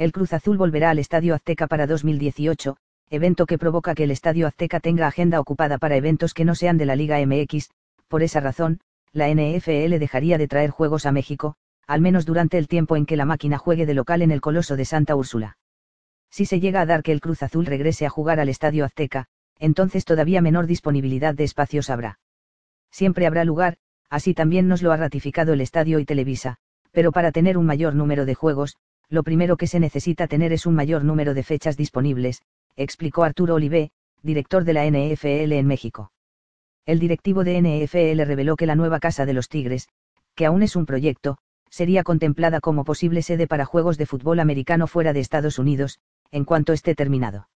el Cruz Azul volverá al Estadio Azteca para 2018, evento que provoca que el Estadio Azteca tenga agenda ocupada para eventos que no sean de la Liga MX, por esa razón, la NFL dejaría de traer juegos a México, al menos durante el tiempo en que la máquina juegue de local en el Coloso de Santa Úrsula. Si se llega a dar que el Cruz Azul regrese a jugar al Estadio Azteca, entonces todavía menor disponibilidad de espacios habrá. Siempre habrá lugar, así también nos lo ha ratificado el Estadio y Televisa, pero para tener un mayor número de juegos, lo primero que se necesita tener es un mayor número de fechas disponibles, explicó Arturo Olivé, director de la NFL en México. El directivo de NFL reveló que la nueva Casa de los Tigres, que aún es un proyecto, sería contemplada como posible sede para juegos de fútbol americano fuera de Estados Unidos, en cuanto esté terminado.